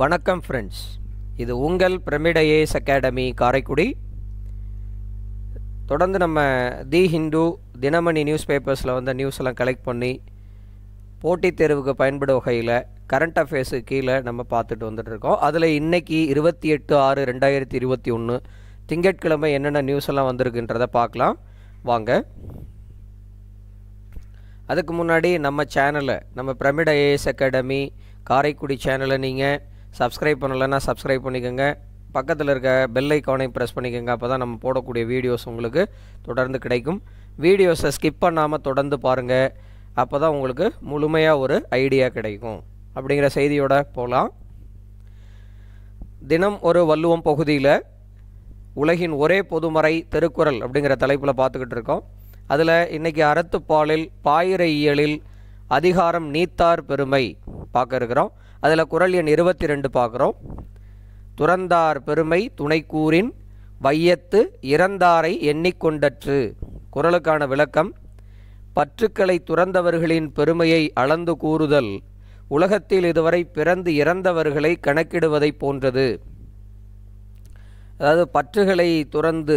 வணக்கம் ஃப்ரெண்ட்ஸ் இது உங்கள் பிரமிட ஏஎஸ் அகாடமி காரைக்குடி தொடர்ந்து நம்ம தி ஹிந்து தினமணி நியூஸ் பேப்பர்ஸில் வந்து நியூஸ் எல்லாம் கலெக்ட் பண்ணி போட்டித் தேர்வுக்கு பயன்படும் வகையில் கரண்ட் அஃபேர்ஸு கீழே நம்ம பார்த்துட்டு வந்துட்டுருக்கோம் அதில் இன்றைக்கி இருபத்தி எட்டு ஆறு ரெண்டாயிரத்தி இருபத்தி ஒன்று திங்கட்கிழமை என்னென்ன நியூஸ் எல்லாம் வந்திருக்குன்றதை பார்க்கலாம் வாங்க அதுக்கு முன்னாடி நம்ம சேனலை நம்ம பிரமிட ஏஎஸ் அகாடமி காரைக்குடி சேனலை நீங்கள் சப்ஸ்கிரைப் பண்ணலைன்னா சப்ஸ்கிரைப் பண்ணிக்கோங்க பக்கத்தில் இருக்க பெல் ஐக்கானை ப்ரெஸ் பண்ணிக்கோங்க அப்போ தான் நம்ம போடக்கூடிய வீடியோஸ் உங்களுக்கு தொடர்ந்து கிடைக்கும் வீடியோஸை ஸ்கிப் பண்ணாமல் தொடர்ந்து பாருங்கள் அப்போ தான் உங்களுக்கு முழுமையாக ஒரு ஐடியா கிடைக்கும் அப்படிங்கிற செய்தியோட போகலாம் தினம் ஒரு வள்ளுவம் பகுதியில் உலகின் ஒரே பொதுமறை திருக்குறள் அப்படிங்கிற தலைப்பில் பார்த்துக்கிட்டு இருக்கோம் அதில் இன்றைக்கி அறத்துப்பாலில் பாயிரையியலில் அதிகாரம் நீத்தார் பெருமை பார்க்க இருக்கிறோம் அதில் குரல் எண் இருபத்தி ரெண்டு பார்க்குறோம் துறந்தார் பெருமை துணைக்கூறின் வையத்து இறந்தாரை எண்ணிக்கொண்டற்று குரலுக்கான விளக்கம் பற்றுக்களை துறந்தவர்களின் பெருமையை அளந்து கூறுதல் உலகத்தில் இதுவரை பிறந்து இறந்தவர்களை கணக்கிடுவதை போன்றது அதாவது பற்றுகளை துறந்து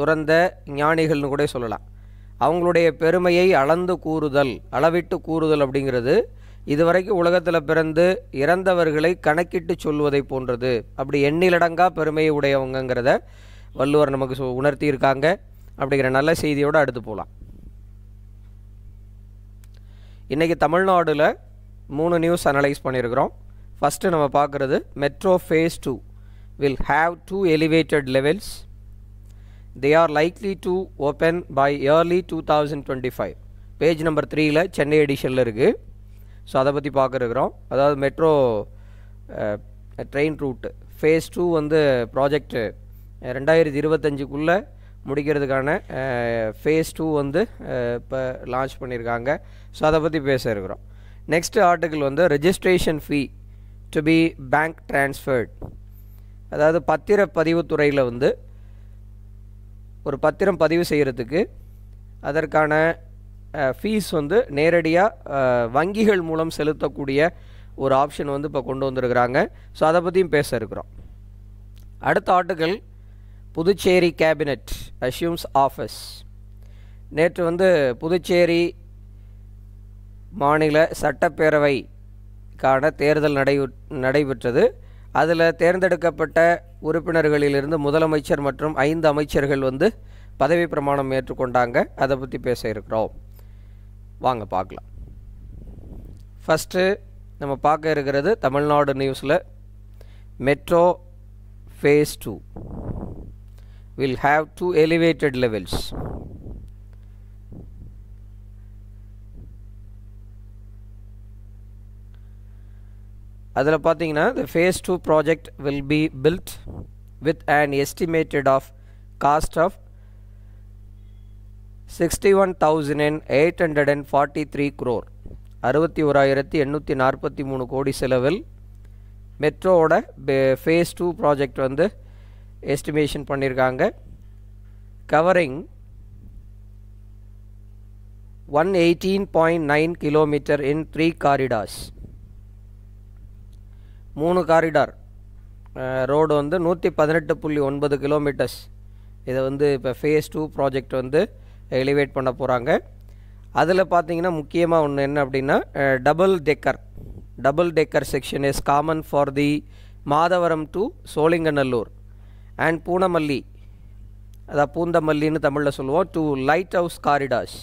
துறந்த ஞானிகள்னு கூட சொல்லலாம் அவங்களுடைய பெருமையை அளந்து கூறுதல் அளவிட்டு கூறுதல் அப்படிங்கிறது இதுவரைக்கும் உலகத்தில் பிறந்து இறந்தவர்களை கணக்கிட்டு சொல்வதை போன்றது அப்படி எண்ணிலடங்கா பெருமையை உடையவங்கிறத வள்ளுவர் நமக்கு சொ உணர்த்தியிருக்காங்க அப்படிங்கிற நல்ல செய்தியோடு அடுத்து போகலாம் இன்றைக்கி தமிழ்நாடில் மூணு நியூஸ் அனலைஸ் பண்ணியிருக்கிறோம் ஃபஸ்ட்டு நம்ம பார்க்குறது metro phase two will have two elevated levels they are likely to open by early two thousand twenty five page number த்ரீயில் சென்னை எடிஷனில் இருக்குது ஸோ அதை பற்றி பார்க்க அதாவது metro train route phase two வந்து ப்ராஜெக்ட் ரெண்டாயிரத்தி இருபத்தஞ்சுக்குள்ளே முடிக்கிறதுக்கான ஃபேஸ் டூ வந்து இப்போ லான்ச் பண்ணியிருக்காங்க ஸோ அதை பற்றி பேச இருக்கிறோம் நெக்ஸ்ட் ஆர்டிக்கிள் வந்து registration fee to be bank transferred அதாவது பத்திர பதிவுத்துறையில் வந்து ஒரு பத்திரம் பதிவு செய்கிறதுக்கு அதற்கான ஃபீஸ் வந்து நேரடியாக வங்கிகள் மூலம் செலுத்தக்கூடிய ஒரு ஆப்ஷன் வந்து இப்போ கொண்டு வந்திருக்கிறாங்க ஸோ அதை பற்றியும் பேச இருக்கிறோம் அடுத்த ஆட்டுகள் புதுச்சேரி கேபினெட் அஷ்யூம்ஸ் ஆஃபீஸ் நேற்று வந்து புதுச்சேரி மாநில சட்டப்பேரவைக்கான தேர்தல் நடை நடைபெற்றது அதில் தேர்ந்தெடுக்கப்பட்ட உறுப்பினர்களிலிருந்து முதலமைச்சர் மற்றும் ஐந்து அமைச்சர்கள் வந்து பதவி பிரமாணம் ஏற்றுக்கொண்டாங்க அதை பற்றி பேச இருக்கிறோம் வாங்க பார்க்கலாம் ஃபஸ்ட்டு நம்ம பார்க்க இருக்கிறது தமிழ்நாடு நியூஸில் metro phase two will have two elevated levels அதில் பார்த்தீங்கன்னா இந்த phase two project will be built with and estimated of cost of sixty one thousand eight hundred and forty three crore அறுபத்தி ஓராயிரத்தி எண்ணூற்றி நாற்பத்தி மூணு கோடி செலவில் மெட்ரோவோட ஃபேஸ் டூ ப்ராஜெக்ட் வந்து எஸ்டிமேஷன் பண்ணியிருக்காங்க covering one eighteen point nine kilometre in three corridors மூணு காரிடார் ரோடு வந்து நூற்றி பதினெட்டு புள்ளி ஒன்பது கிலோமீட்டர்ஸ் இதை வந்து இப்போ ஃபேஸ் டூ ப்ராஜெக்ட் வந்து எலிவேட் பண்ண போகிறாங்க அதில் பார்த்தீங்கன்னா முக்கியமாக ஒன்று என்ன அப்படின்னா double decker double decker section is common for the Madhavaram to Sholinganallur and Poonamallee அதாவது பூந்தமல்லின்னு தமிழில் சொல்லுவோம் to lighthouse corridors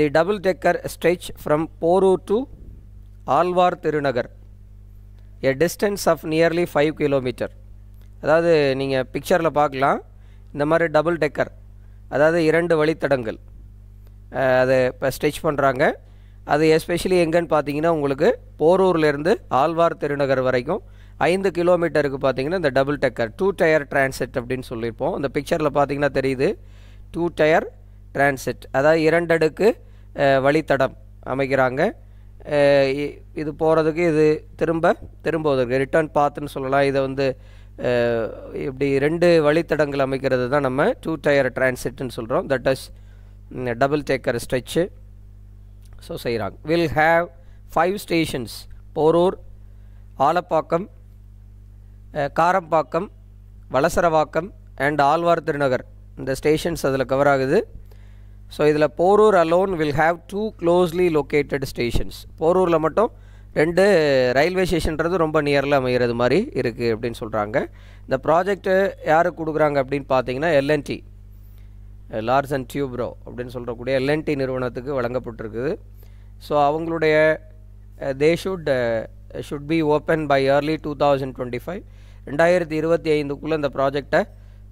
the double decker stretch from Porur to Alwar Thirunagar a distance of nearly five kilometre அதாவது நீங்கள் பிக்சரில் பார்க்கலாம் இந்த மாதிரி டபுள் டெக்கர் அதாவது இரண்டு வழித்தடங்கள் அதை இப்போ ஸ்டிச் பண்ணுறாங்க அது எஸ்பெஷலி எங்கேன்னு பார்த்தீங்கன்னா உங்களுக்கு போரூர்லேருந்து ஆழ்வார் திருநகர் வரைக்கும் ஐந்து கிலோமீட்டருக்கு பார்த்தீங்கன்னா இந்த double decker two tier transit அப்படின்னு சொல்லியிருப்போம் இந்த பிக்சரில் பார்த்தீங்கன்னா தெரியுது டூ டயர் டிரான்செட் அதாவது இரண்டடுக்கு வழித்தடம் அமைக்கிறாங்க இது போகிறதுக்கு இது திரும்ப திரும்ப ரிட்டர்ன் பார்த்துன்னு சொல்லலாம் இதை வந்து இப்படி ரெண்டு வழித்தடங்கள் அமைக்கிறது தான் நம்ம டூ டயர் டிரான்சிட்னு சொல்கிறோம் that is double decker stretch so செய்கிறாங்க will have five stations Porur Alapakkam Karambakkam Valasaravakkam and Alwar Thirunagar இந்த ஸ்டேஷன்ஸ் அதில் கவர் ஆகுது ஸோ இதில் Porur alone will have two closely located stations போரூரில் மட்டும் ரெண்டு ரயில்வே ஸ்டேஷன்றது ரொம்ப நியரில் அமைகிறது மாதிரி இருக்குது அப்படின்னு சொல்கிறாங்க இந்த ப்ராஜெக்ட்டு யாருக்கு கொடுக்குறாங்க அப்படின்னு பார்த்தீங்கன்னா எல்என்டி லார்ஸ் அண்ட் டியூப்ரோ அப்படின்னு சொல்கிறக்கூடிய எல்என்டி நிறுவனத்துக்கு வழங்கப்பட்டிருக்குது ஸோ அவங்களுடைய they should should be open by early two thousand twenty five ரெண்டாயிரத்தி இருபத்தி ஐந்துக்குள்ளே இந்த ப்ராஜெக்டை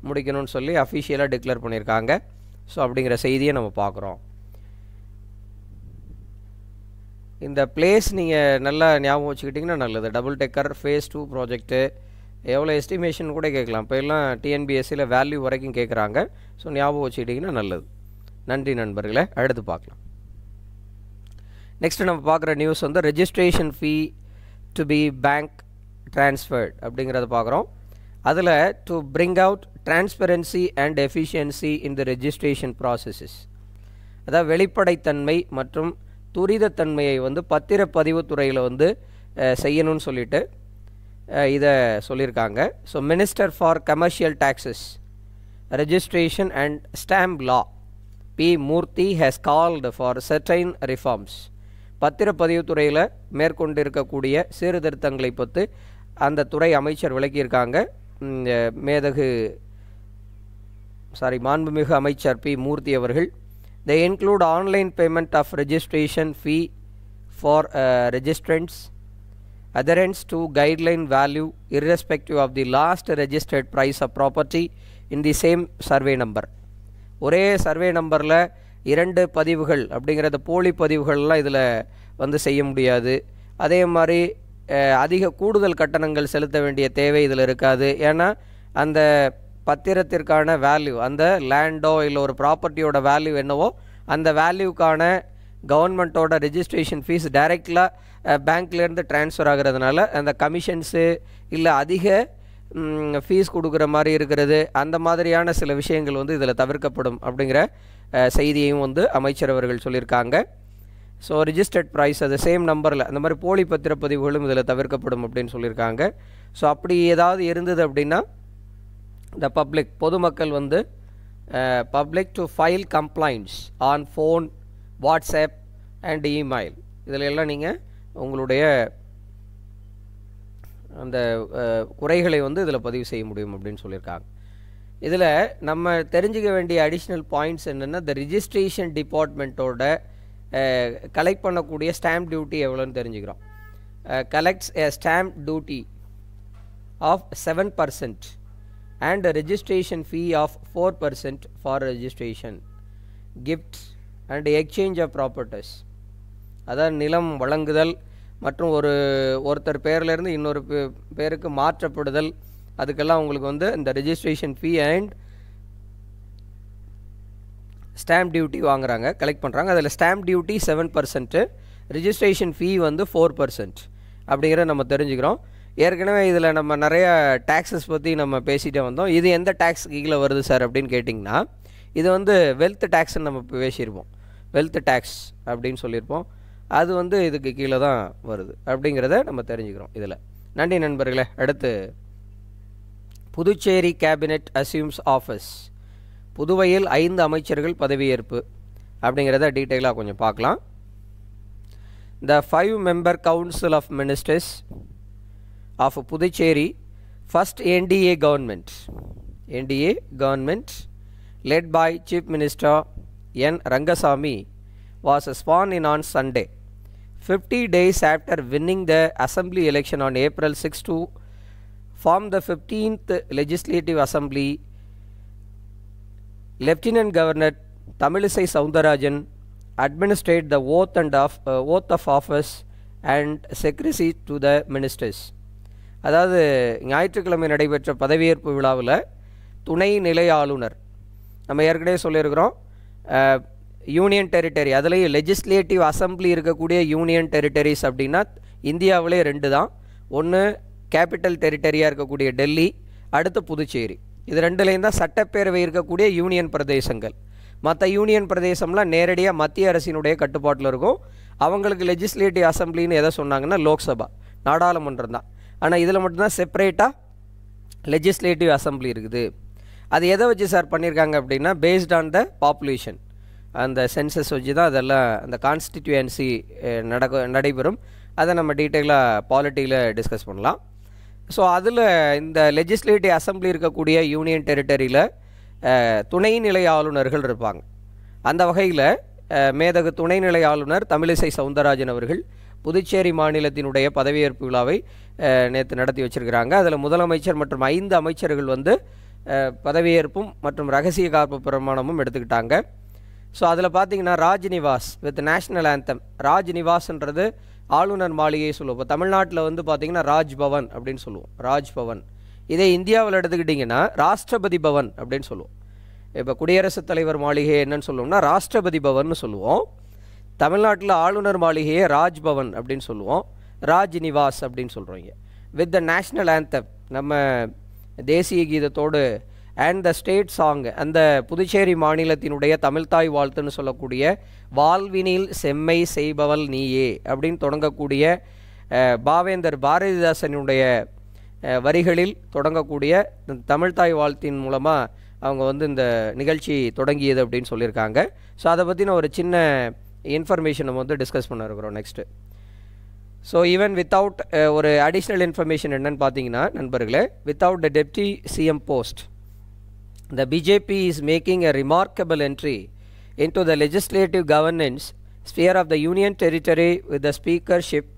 முடிக்கணும்னு சொல்லி அஃபிஷியலாக டிக்ளேர் பண்ணியிருக்காங்க ஸோ அப்படிங்கிற செய்தியை நம்ம பார்க்குறோம் இந்த பிளேஸ் நீங்கள் நல்லா ஞாபகம் வச்சுக்கிட்டிங்கன்னா நல்லது double decker phase two project எவ்வளோ எஸ்டிமேஷன் கூட கேட்கலாம் இப்போ எல்லாம் டிஎன்பிஎஸ்சியில் வேல்யூ வரைக்கும் கேட்குறாங்க ஸோ ஞாபகம் வச்சுக்கிட்டிங்கன்னா நல்லது நன்றி நண்பர்களே அடுத்து பார்க்கலாம் நெக்ஸ்ட்டு நம்ம பார்க்குற நியூஸ் வந்து registration fee to be bank transferred அப்படிங்கிறத பார்க்குறோம் அதில் to bring out transparency and efficiency in the registration processes அதாவது வெளிப்படைத்தன்மை மற்றும் துரிதத்தன்மையை வந்து பத்திரப்பதிவு துறையில் வந்து செய்யணும்னு சொல்லிட்டு இதை சொல்லியிருக்காங்க so minister for commercial taxes registration and stamp law P Moorthy has called for certain reforms பத்திரப்பதிவு துறையில் மேற்கொண்டிருக்கக்கூடிய சீர்திருத்தங்களை பொறுத்து அந்த துறை அமைச்சர் விளக்கியிருக்காங்க மேதகு சாரி மாண்புமிகு அமைச்சர் பி மூர்த்தி அவர்கள் They include online payment of registration fee for uh, registrants, adherence to guideline value irrespective of the last registered price of property in the same survey number. ஒரே சர்வே நம்பரில் இரண்டு பதிவுகள் அப்படிங்கிறத போலி பதிவுகள்லாம் இதில் வந்து செய்ய முடியாது அதே மாதிரி அதிக கூடுதல் கட்டணங்கள் செலுத்த வேண்டிய தேவை இதில் இருக்காது ஏன்னா அந்த பத்திரத்திற்கான வேல்யூ அந்த லேண்டோ இல்லை ஒரு ப்ராப்பர்ட்டியோட வேல்யூ என்னவோ அந்த வேல்யூக்கான கவர்மெண்ட்டோட ரிஜிஸ்ட்ரேஷன் ஃபீஸ் டைரெக்டாக பேங்க்லேருந்து ட்ரான்ஸ்ஃபர் ஆகிறதுனால அந்த கமிஷன்ஸு இல்லை அதிக ஃபீஸ் கொடுக்குற மாதிரி இருக்கிறது அந்த மாதிரியான சில விஷயங்கள் வந்து இதில் தவிர்க்கப்படும் அப்படிங்கிற செய்தியையும் வந்து அமைச்சர் அவர்கள் சொல்லியிருக்காங்க ஸோ ரிஜிஸ்டர்ட் ப்ரைஸ் அது சேம் நம்பரில் அந்த மாதிரி போலி பத்திரப்பதிவுகளும் இதில் தவிர்க்கப்படும் அப்படின்னு சொல்லியிருக்காங்க ஸோ அப்படி ஏதாவது இருந்தது அப்படின்னா த பப்ளிக் பொதுமக்கள் வந்து public to file complaints on phone WhatsApp and email இதில் எல்லாம் நீங்கள் உங்களுடைய அந்த குறைகளை uh, வந்து இதில் பதிவு செய்ய முடியும் அப்படின்னு சொல்லியிருக்காங்க இதில் நம்ம தெரிஞ்சுக்க வேண்டிய அடிஷ்னல் பாயிண்ட்ஸ் என்னென்னா இந்த ரிஜிஸ்ட்ரேஷன் டிபார்ட்மெண்ட்டோட கலெக்ட் பண்ணக்கூடிய ஸ்டாம்ப் டியூட்டி எவ்வளோன்னு தெரிஞ்சுக்கிறோம் collects a stamp duty of seven percent and a registration fee of 4% for registration gifts and exchange of properties அதாவது நிலம் வழங்குதல் மற்றும் ஒரு ஒருத்தர் பேர்லேருந்து இன்னொரு பேருக்கு மாற்றப்படுதல் அதுக்கெல்லாம் உங்களுக்கு வந்து இந்த registration fee and stamp duty வாங்குறாங்க கலெக்ட் பண்ணுறாங்க அதில் stamp duty seven percent registration fee வந்து ஃபோர் பர்சன்ட் அப்படிங்கிற நம்ம தெரிஞ்சுக்கிறோம் ஏற்கனவே இதில் நம்ம நிறையா டேக்ஸஸ் பற்றி நம்ம பேசிகிட்டே வந்தோம் இது எந்த டேக்ஸ் கீழே வருது சார் அப்படின்னு கேட்டிங்கன்னா இது வந்து வெல்த் டேக்ஸ்ன்னு நம்ம பேசியிருப்போம் வெல்த் டேக்ஸ் அப்படின்னு சொல்லியிருப்போம் அது வந்து இதுக்கு கீழே தான் வருது அப்படிங்கிறத நம்ம தெரிஞ்சுக்கிறோம் இதில் நன்றி நண்பர்களே அடுத்து புதுச்சேரி கேபினெட் அசியூம்ஸ் ஆஃபீஸ் புதுவையில் ஐந்து அமைச்சர்கள் பதவியேற்பு அப்படிங்கிறத டீட்டெயிலாக கொஞ்சம் பார்க்கலாம் the five member council of ministers of Puducherry first NDA government. NDA government led by Chief Minister N. Rangasamy was sworn in on Sunday. 50 days after winning the assembly election on April 6 to form the 15th Legislative Assembly, Lieutenant Governor Tamilisai Soundarajan administered the oath, and of, uh, oath of office and secrecy to the ministers. அதாவது ஞாயிற்றுக்கிழமை நடைபெற்ற பதவியேற்பு விழாவில் துணை நிலை ஆளுநர் நம்ம ஏற்கனவே சொல்லியிருக்கிறோம் யூனியன் டெரிட்டரி அதுலேயும் லெஜிஸ்லேட்டிவ் அசம்பிளி இருக்கக்கூடிய யூனியன் டெரிட்டரிஸ் அப்படின்னா இந்தியாவிலே ரெண்டு தான் ஒன்று கேபிட்டல் டெரிட்டரியாக இருக்கக்கூடிய டெல்லி அடுத்து புதுச்சேரி இது ரெண்டுலேயும் தான் சட்டப்பேரவை இருக்கக்கூடிய யூனியன் பிரதேசங்கள் மற்ற யூனியன் பிரதேசம்லாம் நேரடியாக மத்திய அரசினுடைய கட்டுப்பாட்டில் இருக்கும் அவங்களுக்கு லெஜிஸ்லேட்டிவ் அசம்பிளின்னு எதை சொன்னாங்கன்னா லோக்சபா நாடாளுமன்றம் தான் ஆனால் இதில் மட்டும்தான் செப்பரேட்டாக லெஜிஸ்லேட்டிவ் அசம்பிளி இருக்குது அது எதை வச்சு சார் பண்ணியிருக்காங்க அப்படின்னா பேஸ்ட் ஆன் த பாப்புலேஷன் அந்த சென்சஸ் வச்சு தான் அதெல்லாம் அந்த கான்ஸ்டிடியூன்சி நடக்க நடைபெறும் அதை நம்ம டீட்டெயிலாக பாலிட்டியில் டிஸ்கஸ் பண்ணலாம் ஸோ அதில் இந்த லெஜிஸ்லேட்டிவ் அசம்பிளி இருக்கக்கூடிய யூனியன் டெரிட்டரியில் துணைநிலை ஆளுநர்கள் இருப்பாங்க அந்த வகையில் மேதகு துணைநிலை ஆளுநர் தமிழிசை சவுந்தரராஜன் அவர்கள் புதுச்சேரி மாநிலத்தினுடைய பதவியேற்பு விழாவை நேற்று நடத்தி வச்சிருக்கிறாங்க அதில் முதலமைச்சர் மற்றும் ஐந்து அமைச்சர்கள் வந்து பதவியேற்பும் மற்றும் ரகசிய காப்பு பிரமாணமும் எடுத்துக்கிட்டாங்க ஸோ அதில் பார்த்தீங்கன்னா ராஜ்நிவாஸ் வித் நேஷ்னல் ஆந்தம் ராஜ்நிவாஸ்ன்றது ஆளுநர் மாளிகையை சொல்லுவோம் இப்போ தமிழ்நாட்டில் வந்து பார்த்திங்கன்னா ராஜ்பவன் அப்படின்னு சொல்லுவோம் ராஜ்பவன் இதே இந்தியாவில் எடுத்துக்கிட்டிங்கன்னா ராஷ்டிரபதி பவன் அப்படின்னு சொல்லுவோம் இப்போ குடியரசுத் தலைவர் மாளிகை என்னன்னு சொல்லுவோம்னா ராஷ்டிரபதி பவன் சொல்லுவோம் தமிழ்நாட்டில் ஆளுநர் மாளிகையை ராஜ்பவன் அப்படின்னு சொல்லுவோம் ராஜ் நிவாஸ் அப்படின்னு சொல்கிறோங்க வித் த நேஷ்னல் ஆந்தம் நம்ம தேசிய கீதத்தோடு அண்ட் த ஸ்டேட் சாங் அந்த புதுச்சேரி மாநிலத்தினுடைய தமிழ்தாய் வாழ்த்துன்னு சொல்லக்கூடிய வாழ்வினில் செம்மை செய்பவள் நீயே அப்படின்னு தொடங்கக்கூடிய பாவேந்தர் பாரதிதாசனுடைய வரிகளில் தொடங்கக்கூடிய தமிழ்தாய் வாழ்த்தின் மூலமாக அவங்க வந்து இந்த நிகழ்ச்சி தொடங்கியது அப்படின்னு சொல்லியிருக்காங்க ஸோ அதை பற்றின ஒரு சின்ன இன்ஃபர்மேஷன் நம்ம வந்து டிஸ்கஸ் பண்ண இருக்கிறோம் நெக்ஸ்ட்டு ஸோ ஈவன் வித்தவுட் ஒரு அடிஷ்னல் இன்ஃபர்மேஷன் என்னென்னு பார்த்தீங்கன்னா நண்பர்களே without the deputy CM post the BJP is making a remarkable entry in to the legislative governance sphere of the union territory with the speakership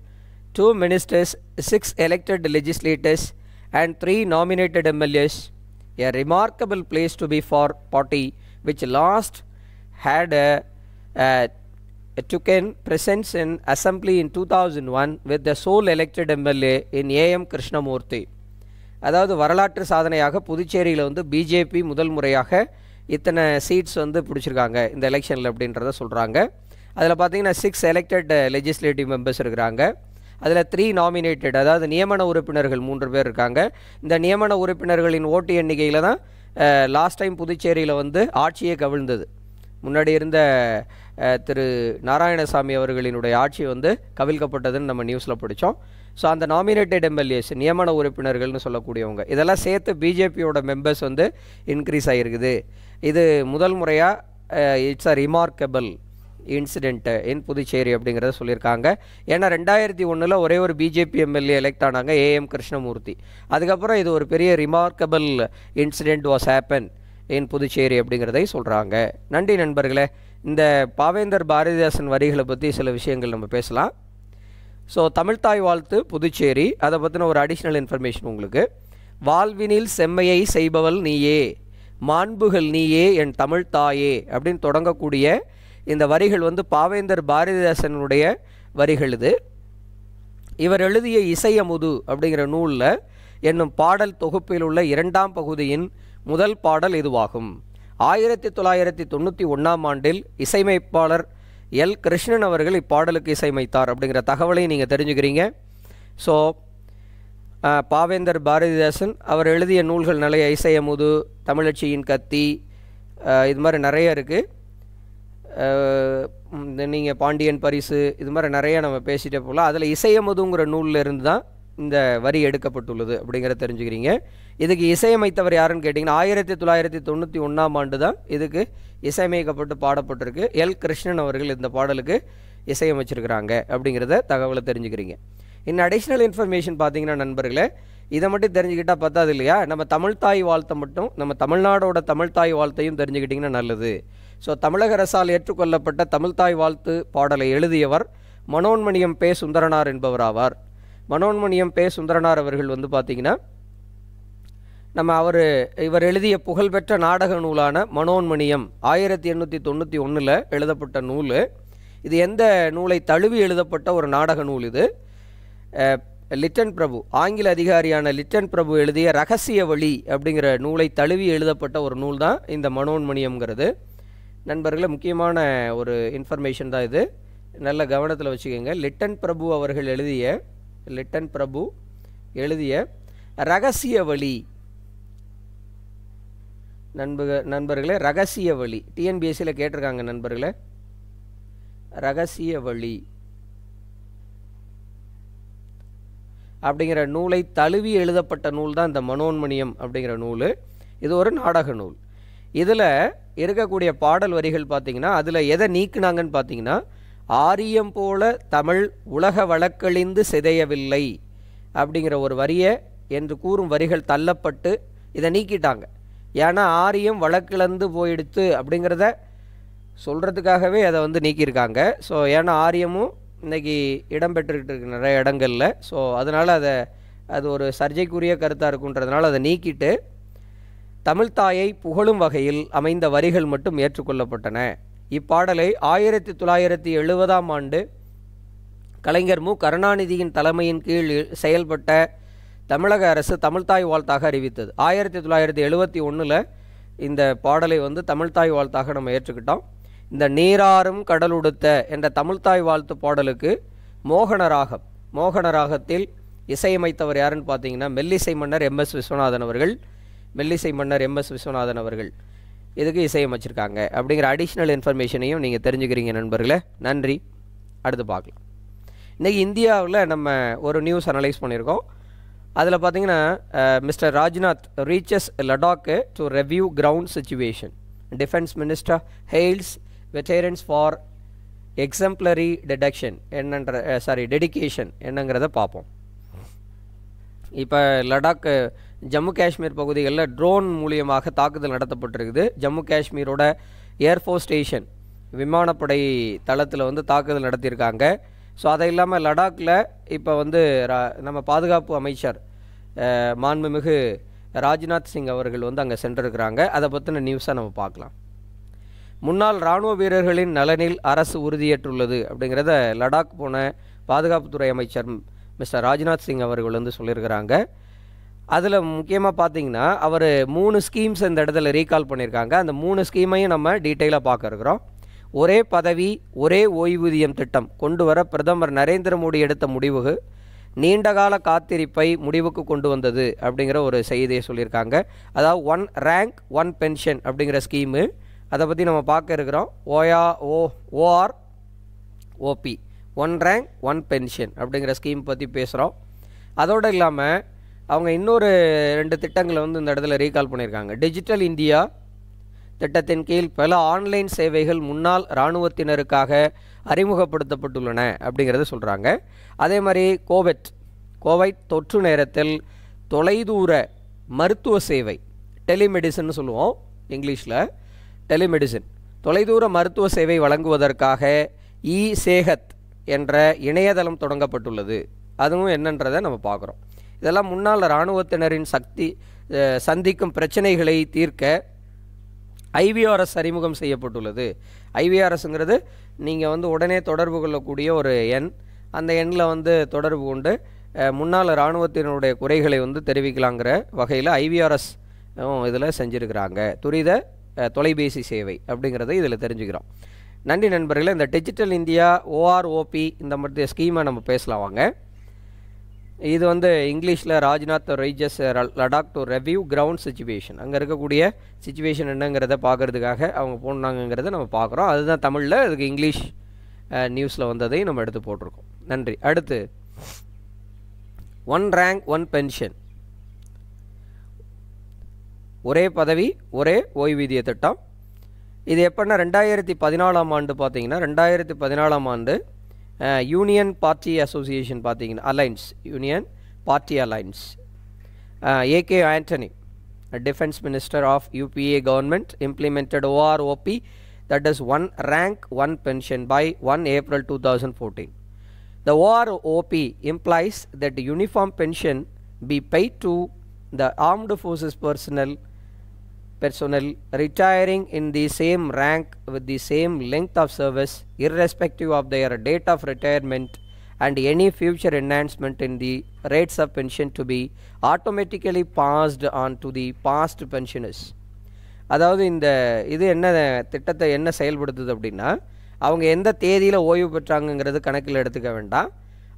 two ministers six elected legislators and three nominated MLAs, a remarkable place to be for party which last had a, a took in presence in assembly in 2001 with the sole elected MLA in A M Krishnamurthy அதாவது வரலாற்று சாதனையாக புதுச்சேரியில் வந்து BJP முதல் முறையாக இத்தனை seeds வந்து பிடிச்சிருக்காங்க இந்த எலெக்ஷனில் அப்படின்றத சொல்கிறாங்க அதில் பார்த்தீங்கன்னா சிக்ஸ் எலெக்டட் லெஜிஸ்லேட்டிவ் மெம்பர்ஸ் இருக்கிறாங்க அதில் த்ரீ நாமினேட்டட் அதாவது நியமன உறுப்பினர்கள் மூன்று பேர் இருக்காங்க இந்த நியமன உறுப்பினர்களின் ஓட்டு எண்ணிக்கையில் தான் லாஸ்ட் டைம் புதுச்சேரியில் வந்து ஆட்சியே கவிழ்ந்தது முன்னாடி இருந்த திரு நாராயணசாமி அவர்களினுடைய ஆட்சி வந்து கவிழ்க்கப்பட்டதுன்னு நம்ம நியூஸில் படித்தோம் ஸோ அந்த நாமினேட்டட் எம்எல்ஏஸ் நியமன உறுப்பினர்கள்னு சொல்லக்கூடியவங்க இதெல்லாம் சேர்த்து பிஜேபியோட மெம்பர்ஸ் வந்து இன்க்ரீஸ் ஆகிருக்குது இது முதல் முறையாக it's a remarkable incident in Puducherry அப்படிங்கிறத சொல்லியிருக்காங்க ஏன்னா ரெண்டாயிரத்தி ஒன்றில் ஒரே ஒரு பிஜேபி எம்எல்ஏ எலெக்ட் ஆனாங்க ஏஎம் கிருஷ்ணமூர்த்தி அதுக்கப்புறம் இது ஒரு பெரிய remarkable incident was happen in Puducherry அப்படிங்கிறதையும் சொல்கிறாங்க நன்றி நண்பர்களே இந்த பாவேந்தர் பாரதிதாசன் வரிகளை பற்றி சில விஷயங்கள் நம்ம பேசலாம் ஸோ தமிழ்தாய் வாழ்த்து புதுச்சேரி அதை பற்றின ஒரு அடிஷ்னல் இன்ஃபர்மேஷன் உங்களுக்கு வாழ்வினில் செம்மையை செய்பவள் நீயே மாண்புகள் நீயே என் தமிழ் தாயே அப்படின்னு தொடங்கக்கூடிய இந்த வரிகள் வந்து பாவேந்தர் பாரதிதாசனுடைய வரிகள் இது இவர் எழுதிய இசையமுது அப்படிங்கிற நூலில் என்னும் பாடல் தொகுப்பில் உள்ள இரண்டாம் பகுதியின் முதல் பாடல் இதுவாகும் ஆயிரத்தி தொள்ளாயிரத்தி தொண்ணூற்றி ஒன்றாம் ஆண்டில் இசையமைப்பாளர் எல் கிருஷ்ணன் அவர்கள் இப்பாடலுக்கு இசையமைத்தார் அப்படிங்கிற தகவலையும் நீங்கள் தெரிஞ்சுக்கிறீங்க ஸோ பாவேந்தர் பாரதிதாசன் அவர் எழுதிய நூல்கள் நிறைய இசையமுது தமிழச்சியின் கத்தி இது மாதிரி நிறைய இருக்குது நீங்கள் பாண்டியன் பரிசு இது மாதிரி நிறைய நம்ம பேசிகிட்டே போகலாம் அதில் இசையமுதுங்கிற நூலில் இருந்து தான் இந்த வரி எடுக்கப்பட்டுள்ளது அப்படிங்கிறத தெரிஞ்சுக்கிறீங்க இதுக்கு இசையமைத்தவர் யாருன்னு கேட்டிங்கன்னா ஆயிரத்தி தொள்ளாயிரத்தி தொண்ணூற்றி ஒன்றாம் ஆண்டு தான் இதுக்கு இசையமைக்கப்பட்டு பாடப்பட்டிருக்கு எல் கிருஷ்ணன் அவர்கள் இந்த பாடலுக்கு இசையமைச்சிருக்கிறாங்க அப்படிங்கிறத தகவலை தெரிஞ்சுக்கிறீங்க இன்னும் அடிஷ்னல் இன்ஃபர்மேஷன் பார்த்தீங்கன்னா நண்பர்களே இதை மட்டும் தெரிஞ்சுக்கிட்டால் பத்தாது இல்லையா நம்ம தமிழ்தாய் வாழ்த்த மட்டும் நம்ம தமிழ்நாடோட தமிழ்தாய் வாழ்த்தையும் தெரிஞ்சுக்கிட்டிங்கன்னா நல்லது ஸோ தமிழக அரசால் ஏற்றுக்கொள்ளப்பட்ட தாய் வாழ்த்து பாடலை எழுதியவர் மனோன்மணியம் பே சுந்தரனார் என்பவர் ஆவார் மனோன்மணியம் பே சுந்தரனார் அவர்கள் வந்து பார்த்தீங்கன்னா நம்ம அவர் இவர் எழுதிய புகழ்பெற்ற நாடக நூலான மனோன்மணியம் ஆயிரத்தி எண்ணூற்றி தொண்ணூற்றி ஒன்றில் எழுதப்பட்ட நூல் இது எந்த நூலை தழுவி எழுதப்பட்ட ஒரு நாடக நூல் இது லிட்டன் பிரபு ஆங்கில அதிகாரியான லிட்டன் பிரபு எழுதிய ரகசிய வழி அப்படிங்கிற நூலை தழுவி எழுதப்பட்ட ஒரு நூல் தான் இந்த மனோன்மணியம்ங்கிறது நண்பர்களை முக்கியமான ஒரு இன்ஃபர்மேஷன் தான் இது நல்ல கவனத்தில் வச்சுக்கோங்க லிட்டன் பிரபு அவர்கள் எழுதிய லிட்டன் பிரபு எழுதிய ரகசிய வழி நண்பக நண்பர்களே ரகசிய வழி டிஎன்பிஎஸ்சியில் கேட்டிருக்காங்க நண்பர்களே ரகசிய வழி அப்படிங்கிற நூலை தழுவி எழுதப்பட்ட நூல் தான் இந்த மனோன்மணியம் அப்படிங்கிற நூல் இது ஒரு நாடக நூல் இதில் இருக்கக்கூடிய பாடல் வரிகள் பார்த்திங்கன்னா அதில் எதை நீக்குனாங்கன்னு பார்த்தீங்கன்னா ஆரியம் போல தமிழ் உலக வழக்கழிந்து சிதையவில்லை அப்படிங்கிற ஒரு வரியை என்று கூறும் வரிகள் தள்ளப்பட்டு இதை நீக்கிட்டாங்க ஏன்னா ஆரியம் வழக்கிழந்து போயிடுத்து அப்படிங்கிறத சொல்கிறதுக்காகவே அதை வந்து நீக்கியிருக்காங்க ஸோ ஏன்னா ஆரியமும் இன்றைக்கி இடம்பெற்றுக்கிட்டு இருக்கு நிறைய இடங்களில் ஸோ அதனால் அதை அது ஒரு சர்ஜைக்குரிய கருத்தாக இருக்குன்றதுனால அதை நீக்கிட்டு தமிழ்தாயை புகழும் வகையில் அமைந்த வரிகள் மட்டும் ஏற்றுக்கொள்ளப்பட்டன இப்பாடலை ஆயிரத்தி தொள்ளாயிரத்தி எழுபதாம் ஆண்டு கலைஞர் மு கருணாநிதியின் தலைமையின் கீழ் செயல்பட்ட தமிழக அரசு தமிழ்தாய் வாழ்த்தாக அறிவித்தது ஆயிரத்தி தொள்ளாயிரத்தி எழுபத்தி ஒன்றில் இந்த பாடலை வந்து தமிழ்தாய் வாழ்த்தாக நம்ம ஏற்றுக்கிட்டோம் இந்த நீராறும் கடல் உடுத்த என்ற தமிழ்தாய் வாழ்த்து பாடலுக்கு மோகனராகம் மோகனராகத்தில் இசையமைத்தவர் யாருன்னு பார்த்தீங்கன்னா மெல்லிசை மன்னர் எம் எஸ் விஸ்வநாதன் அவர்கள் மெல்லிசை மன்னர் எம் எஸ் விஸ்வநாதன் அவர்கள் இதுக்கு இசையமைச்சிருக்காங்க அப்படிங்கிற அடிஷ்னல் இன்ஃபர்மேஷனையும் நீங்கள் தெரிஞ்சுக்கிறீங்க நண்பர்களே நன்றி அடுத்து பார்க்கலாம் இன்றைக்கி இந்தியாவில் நம்ம ஒரு நியூஸ் அனலைஸ் பண்ணியிருக்கோம் அதில் பார்த்தீங்கன்னா mister Rajnath reaches Ladakh to review ground situation defence minister hails veterans for exemplary deduction என்னன்ற சாரி டெடிக்கேஷன் என்னங்கிறத பார்ப்போம் இப்போ லடாக்கு ஜம்மு காஷ்மீர் பகுதிகளில் ட்ரோன் மூலியமாக தாக்குதல் நடத்தப்பட்டிருக்குது ஜம்மு காஷ்மீரோட ஏர்ஃபோர்ஸ் ஸ்டேஷன் விமானப்படை தளத்தில் வந்து தாக்குதல் நடத்தியிருக்காங்க ஸோ அதை இல்லாமல் லடாக்கில் இப்போ வந்து நம்ம பாதுகாப்பு அமைச்சர் மாண்புமிகு ராஜ்நாத் சிங் அவர்கள் வந்து அங்கே சென்றிருக்கிறாங்க அதை பற்றின நியூஸாக நம்ம பார்க்கலாம் முன்னாள் இராணுவ வீரர்களின் நலனில் அரசு உறுதியேற்றுள்ளது அப்படிங்கிறத லடாக் போன பாதுகாப்புத்துறை அமைச்சர் மிஸ்டர் ராஜ்நாத் சிங் அவர்கள் வந்து சொல்லியிருக்கிறாங்க அதில் முக்கியமாக பார்த்தீங்கன்னா அவர் மூணு ஸ்கீம்ஸ் இந்த இடத்துல ரீகால் பண்ணியிருக்காங்க அந்த மூணு ஸ்கீமையும் நம்ம டீட்டெயிலாக பார்க்க இருக்கிறோம் ஒரே பதவி ஒரே ஓய்வூதியம் திட்டம் கொண்டு வர பிரதமர் நரேந்திர மோடி எடுத்த முடிவு நீண்டகால காத்திருப்பை முடிவுக்கு கொண்டு வந்தது அப்படிங்கிற ஒரு செய்தியை சொல்லியிருக்காங்க அதாவது ஒன் ரேங்க் ஒன் பென்ஷன் அப்படிங்கிற ஸ்கீமு அதை பற்றி நம்ம பார்க்க இருக்கிறோம் ஓயா O O R O P one rank one pension அப்படிங்கிற ஸ்கீம் பற்றி பேசுகிறோம் அதோடு இல்லாமல் அவங்க இன்னொரு ரெண்டு திட்டங்களை வந்து இந்த இடத்துல ரீகால் பண்ணியிருக்காங்க டிஜிட்டல் இந்தியா திட்டத்தின் கீழ் பல ஆன்லைன் சேவைகள் முன்னாள் இராணுவத்தினருக்காக அறிமுகப்படுத்தப்பட்டுள்ளன அப்படிங்கிறத சொல்கிறாங்க அதே மாதிரி கோவிட் கோவைட் தொற்று நேரத்தில் தொலைதூர மருத்துவ சேவை டெலிமெடிசன் சொல்லுவோம் இங்கிலீஷில் டெலிமெடிசன் தொலைதூர மருத்துவ சேவை வழங்குவதற்காக இ சேகத் என்ற இணையதளம் தொடங்கப்பட்டுள்ளது அதுவும் என்னன்றதை நம்ம பார்க்குறோம் இதெல்லாம் முன்னாள் இராணுவத்தினரின் சக்தி சந்திக்கும் பிரச்சனைகளை தீர்க்க ஐவிஆர்எஸ் அறிமுகம் செய்யப்பட்டுள்ளது ஐவிஆர்எஸ்ங்கிறது நீங்கள் வந்து உடனே தொடர்பு கொள்ளக்கூடிய ஒரு எண் அந்த எண்ணில் வந்து தொடர்பு கொண்டு முன்னாள் இராணுவத்தினுடைய குறைகளை வந்து தெரிவிக்கலாங்கிற வகையில் ஐவிஆர்எஸ் இதில் செஞ்சுருக்கிறாங்க துரித தொலைபேசி சேவை அப்படிங்கிறத இதில் தெரிஞ்சுக்கிறோம் நன்றி நண்பர்களே இந்த டிஜிட்டல் இந்தியா ஓஆர்ஓபி இந்த மாதிரி ஸ்கீமை நம்ம பேசலாம் வாங்க இது வந்து இங்கிலீஷில் Rajnath rises Ladakh to review ground situation அங்கே இருக்கக்கூடிய சுச்சுவேஷன் என்னங்கிறத பார்க்குறதுக்காக அவங்க போனாங்கங்கிறத நம்ம பார்க்குறோம் அதுதான் தமிழில் அதுக்கு இங்கிலீஷ் நியூஸில் வந்ததையும் நம்ம எடுத்து போட்டிருக்கோம் நன்றி அடுத்து ஒன் ரேங்க் ஒன் பென்ஷன் ஒரே பதவி ஒரே ஓய்வூதிய திட்டம் இது எப்படின்னா ரெண்டாயிரத்தி பதினாலாம் ஆண்டு பார்த்தீங்கன்னா ரெண்டாயிரத்தி பதினாலாம் ஆண்டு யூனியன் பார்ட்டி அசோசியேஷன் பார்த்தீங்கன்னா alliance union party alliance A K Antony defence minister of UPA government implemented O R O P that is one rank one pension by 1 April 2014. The OROP implies that uniform pension be paid to the armed forces personnel personnel retiring in the same rank with the same length of service irrespective of their date of retirement and any future enhancement in the rates of pension to be automatically passed on to the past pensioners அதாவது இந்த இது என்ன திட்டத்தை என்ன செயல்படுத்துது அப்படின்னா அவங்க எந்த தேதியில் ஓய்வு பெற்றாங்கங்கிறது கணக்கில் எடுத்துக்க வேண்டாம்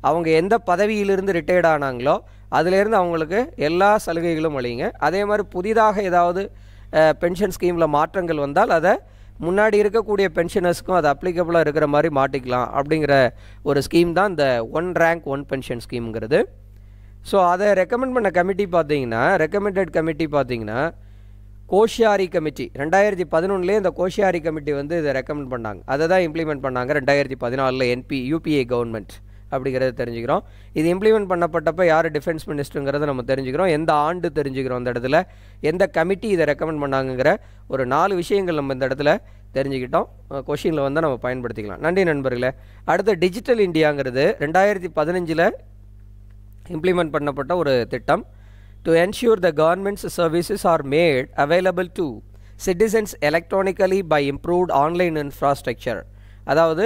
அவங்க எந்த பதவியிலிருந்து ரிட்டையர்ட் ஆனாங்களோ அதுலேருந்து அவங்களுக்கு எல்லா சலுகைகளும் வழிங்க அதே மாதிரி புதிதாக ஏதாவது பென்ஷன் ஸ்கீமில் மாற்றங்கள் வந்தால் அதை முன்னாடி இருக்கக்கூடிய பென்ஷனர்ஸ்க்கும் அது அப்ளிகபிளாக இருக்கிற மாதிரி மாட்டிக்கலாம் அப்படிங்கிற ஒரு ஸ்கீம் தான் இந்த ஒன் ரேங்க் ஒன் பென்ஷன் ஸ்கீம்ங்கிறது ஸோ அதை ரெக்கமெண்ட் பண்ண கமிட்டி பார்த்தீங்கன்னா ரெக்கமெண்டட் கமிட்டி பார்த்தீங்கன்னா கோஷியாரி கமிட்டி ரெண்டாயிரத்தி பதினொன்றுலேயே இந்த கோஷியாரி கமிட்டி வந்து இதை ரெக்கமெண்ட் பண்ணாங்க அதை தான் இம்ப்ளிமெண்ட் பண்ணாங்க ரெண்டாயிரத்தி பதினாலில் என்பி யூபிஏ கவர்மெண்ட் அப்படிங்கிறத தெரிஞ்சுக்கிறோம் இது இம்ப்ளிமெண்ட் பண்ணப்பட்டப்போ யார் டிஃபென்ஸ் மினிஸ்டருங்கிறத நம்ம தெரிஞ்சுக்கிறோம் எந்த ஆண்டு தெரிஞ்சுக்கிறோம் அந்த இடத்துல எந்த கமிட்டி இதை ரெக்கமெண்ட் பண்ணாங்கங்கிற ஒரு நாலு விஷயங்கள் நம்ம இந்த இடத்துல தெரிஞ்சுக்கிட்டோம் கொஷினில் வந்து நம்ம பயன்படுத்திக்கலாம் நன்றி நண்பர்களே அடுத்து டிஜிட்டல் இந்தியாங்கிறது ரெண்டாயிரத்தி பதினஞ்சில் இம்ப்ளிமெண்ட் பண்ணப்பட்ட ஒரு திட்டம் to ensure the government's services are made available to citizens electronically by improved online infrastructure அதாவது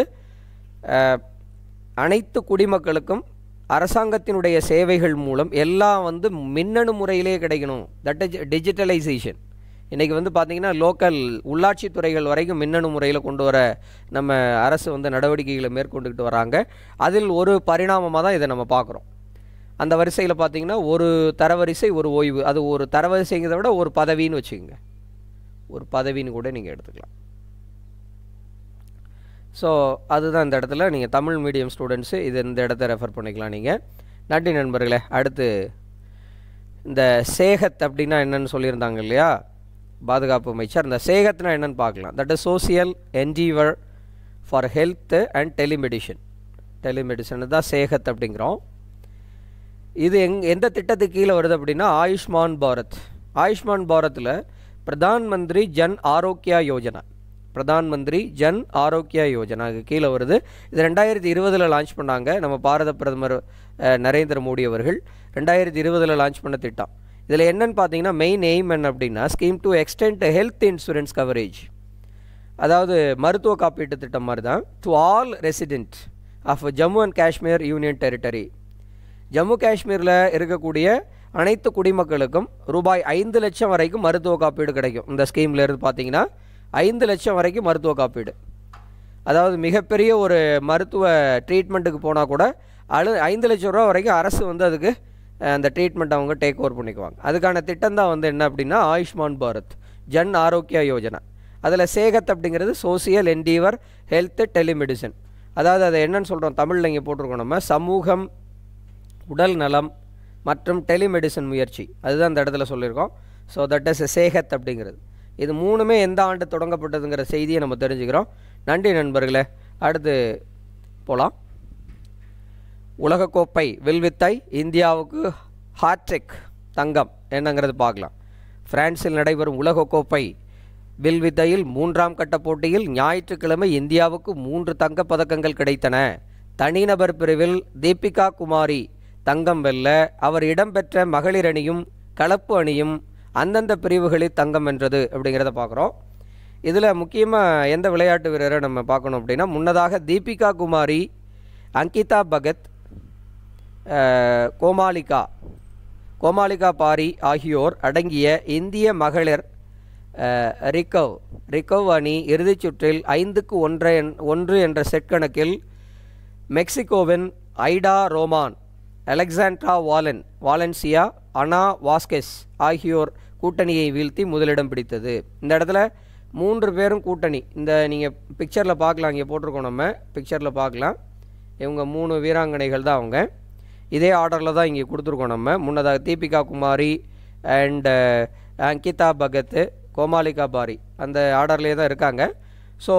அனைத்து குடிமக்களுக்கும் அரசாங்கத்தினுடைய சேவைகள் மூலம் எல்லாம் வந்து மின்னணு முறையிலே கிடைக்கணும் தட் இஸ் டிஜிட்டலைசேஷன் இன்றைக்கி வந்து பார்த்திங்கன்னா லோக்கல் உள்ளாட்சி துறைகள் வரைக்கும் மின்னணு முறையில் கொண்டு வர நம்ம அரசு வந்து நடவடிக்கைகளை மேற்கொண்டுக்கிட்டு வராங்க அதில் ஒரு பரிணாமமாக தான் இதை நம்ம பார்க்குறோம் அந்த வரிசையில் பார்த்திங்கன்னா ஒரு தரவரிசை ஒரு ஓய்வு அது ஒரு தரவரிசைங்கிறத விட ஒரு பதவின்னு வச்சுக்கோங்க ஒரு பதவின்னு கூட நீங்கள் எடுத்துக்கலாம் ஸோ அதுதான் இந்த இடத்துல நீங்கள் தமிழ் மீடியம் ஸ்டூடெண்ட்ஸு இது இந்த இடத்த ரெஃபர் பண்ணிக்கலாம் நீங்கள் நன்றி நண்பர்களே அடுத்து இந்த சேகத் அப்படின்னா என்னென்னு சொல்லியிருந்தாங்க இல்லையா பாதுகாப்பு அமைச்சர் இந்த சேகத்னா என்னென்னு பார்க்கலாம் that is social endeavour for health and telemedicine telemedicine தான் சேகத் அப்படிங்கிறோம் இது எங் எந்த திட்டத்துக்கு கீழே வருது அப்படின்னா ஆயுஷ்மான் பாரத் ஆயுஷ்மான் பாரத்தில் பிரதான் மந்திரி ஜன் ஆரோக்கியா யோஜனா பிரதான் மந்திரி ஜன் ஆரோக்கியா யோஜனா கீழே வருது இது ரெண்டாயிரத்தி இருபதில் லான்ச் பண்ணாங்க நம்ம பாரத பிரதமர் நரேந்திர மோடி அவர்கள் ரெண்டாயிரத்தி இருபதில் லான்ச் பண்ண திட்டம் இதில் என்னென்னு பார்த்தீங்கன்னா மெயின் எய்ம் என்ன அப்படின்னா scheme to extend health insurance coverage அதாவது மருத்துவ காப்பீட்டு திட்டம் மாதிரி தான் to all resident of Jammu and Kashmir union territory Jammu காஷ்மீரில் இருக்கக்கூடிய அனைத்து குடிமக்களுக்கும் ரூபாய் ஐந்து லட்சம் வரைக்கும் மருத்துவ காப்பீடு கிடைக்கும் இந்த ஸ்கீம்லேருந்து பார்த்தீங்கன்னா ஐந்து லட்சம் வரைக்கும் மருத்துவ காப்பீடு அதாவது மிகப்பெரிய ஒரு மருத்துவ ட்ரீட்மெண்ட்டுக்கு போனால் கூட அழு ஐந்து லட்சம் ரூபா வரைக்கும் அரசு வந்து அதுக்கு அந்த ட்ரீட்மெண்ட் அவங்க டேக் ஓவர் பண்ணிக்குவாங்க அதுக்கான திட்டம் தான் வந்து என்ன அப்படின்னா ஆயுஷ்மான் பாரத் ஜன் ஆரோக்கியா யோஜனா அதில் சேகத் அப்படிங்கிறது சோசியல் என்டீவர் ஹெல்த் டெலிமெடிசன் அதாவது அதை என்னன்னு சொல்கிறோம் தமிழில் இங்கே போட்டிருக்கோம் நம்ம சமூகம் உடல் நலம் மற்றும் டெலிமெடிசன் முயற்சி அதுதான் அந்த இடத்துல சொல்லியிருக்கோம் ஸோ தட் இஸ் சேகத் அப்படிங்கிறது இது மூணுமே எந்த ஆண்டு தொடங்கப்பட்டதுங்கிற செய்தியை நம்ம தெரிஞ்சுக்கிறோம் நன்றி நண்பர்களே அடுத்து போகலாம் உலகக்கோப்பை வில்வித்தை இந்தியாவுக்கு ஹாட்ரிக் தங்கம் என்னங்கிறது பார்க்கலாம் பிரான்சில் நடைபெறும் உலகக்கோப்பை வில்வித்தையில் மூன்றாம் கட்ட போட்டியில் ஞாயிற்றுக்கிழமை இந்தியாவுக்கு மூன்று தங்கப் பதக்கங்கள் கிடைத்தன தனிநபர் பிரிவில் தீபிகா குமாரி தங்கம் வெல்ல அவர் இடம்பெற்ற மகளிர் அணியும் கலப்பு அணியும் அந்தந்த பிரிவுகளில் தங்கம் வென்றது அப்படிங்கிறத பார்க்குறோம் இதில் முக்கியமாக எந்த விளையாட்டு வீரரை நம்ம பார்க்கணும் அப்படின்னா முன்னதாக தீபிகா குமாரி அங்கிதா பகத் கோமாலிகா கோமாலிகா பாரி ஆகியோர் அடங்கிய இந்திய மகளிர் ரிகவ் ரிக்கவ் அணி இறுதிச் சுற்றில் ஐந்துக்கு ஒன்று என் ஒன்று என்ற செட் கணக்கில் மெக்சிகோவின் ஐடா ரோமான் அலெக்சாண்ட்ரா வாலன் வாலன்சியா அனா வாஸ்கெஸ் ஆகியோர் கூட்டணியை வீழ்த்தி முதலிடம் பிடித்தது இந்த இடத்துல மூன்று பேரும் கூட்டணி இந்த நீங்கள் பிக்சரில் பார்க்கலாம் இங்கே போட்டிருக்கோம் நம்ம பிக்சரில் பார்க்கலாம் இவங்க மூணு வீராங்கனைகள் தான் அவங்க இதே ஆர்டரில் தான் இங்கே கொடுத்துருக்கோம் நம்ம முன்னதாக தீபிகா குமாரி அண்டு uh, அங்கிதா பகத்து கோமாலிகா பாரி அந்த ஆர்டர்லேயே தான் இருக்காங்க ஸோ